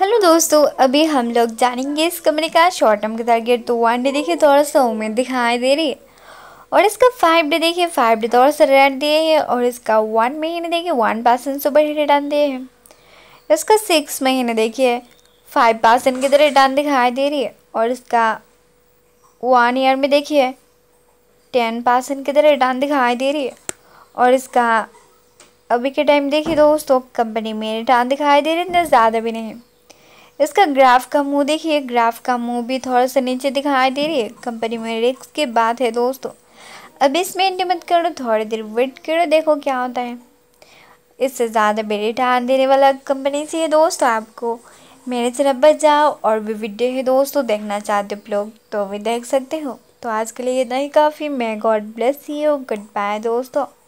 hello दोस्तों अभी हम लोग जानेंगे इस कमरे का शॉर्ट टर्म का टारगेट तो वन डे देखिए थोड़ा सा उम्मीद दिखाई दे रही है और इसका फाइव डे देखिए फाइव डे थोड़ा सा रेट दिए हैं और इसका वन महीने देखिए one percent super hit return दिए हैं इसका सिक्स महीने देखिए फाइव परसेंट की तरह रिटर्न दिखाई दे रही है और इसका वन ईयर में देखिए टेन परसेंट की तरह रिटर्न दिखाई दे रही है और इसका अभी के टाइम देखिए दोस्तों कंपनी में रिटर्न दिखाई दे रही है इतना ज़्यादा भी नहीं इसका ग्राफ का मुंह देखिए ग्राफ का मुंह भी थोड़ा सा नीचे दिखाई दे रही है कंपनी में रिक्स की बात है दोस्तों अब इसमें एंट्री मत करो थोड़ी देर वेट करो देखो क्या होता है इससे ज़्यादा भी रिटर्न देने वाला कंपनी से है दोस्तों आपको मेरे तरफ बच जाओ और भी वीडियो है दोस्तों देखना चाहते हो लोग तो भी देख सकते हो तो आज के लिए इतना ही काफ़ी मैं God bless you goodbye दोस्तों